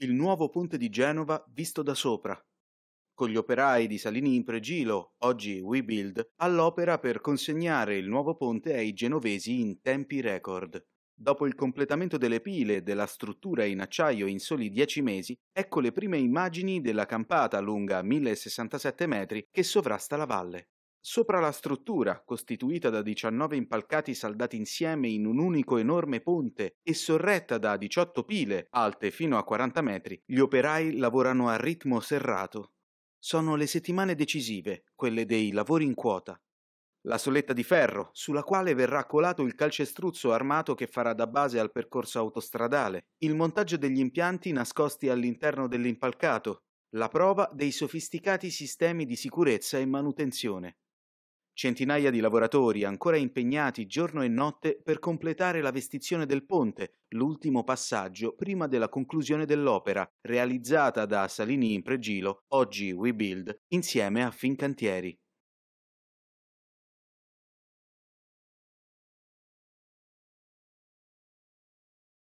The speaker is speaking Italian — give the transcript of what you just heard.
il nuovo ponte di Genova visto da sopra, con gli operai di Salini in Pregilo, oggi WeBuild, all'opera per consegnare il nuovo ponte ai genovesi in tempi record. Dopo il completamento delle pile e della struttura in acciaio in soli dieci mesi, ecco le prime immagini della campata lunga 1067 metri che sovrasta la valle. Sopra la struttura, costituita da 19 impalcati saldati insieme in un unico enorme ponte e sorretta da 18 pile, alte fino a 40 metri, gli operai lavorano a ritmo serrato. Sono le settimane decisive, quelle dei lavori in quota. La soletta di ferro, sulla quale verrà colato il calcestruzzo armato che farà da base al percorso autostradale, il montaggio degli impianti nascosti all'interno dell'impalcato, la prova dei sofisticati sistemi di sicurezza e manutenzione. Centinaia di lavoratori ancora impegnati giorno e notte per completare la vestizione del ponte, l'ultimo passaggio prima della conclusione dell'opera, realizzata da Salini in Pregilo, oggi We Build, insieme a Fincantieri.